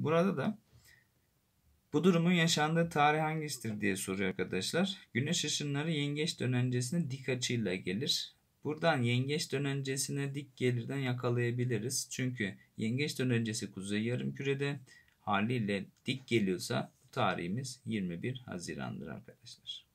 Burada da bu durumun yaşandığı tarih hangisidir diye soruyor arkadaşlar. Güneş ışınları yengeç dönencesine dik açıyla gelir. Buradan yengeç dönencesine dik gelirden yakalayabiliriz. Çünkü yengeç dönencesi kuzey yarım kürede haliyle dik geliyorsa tarihimiz 21 Haziran'dır arkadaşlar.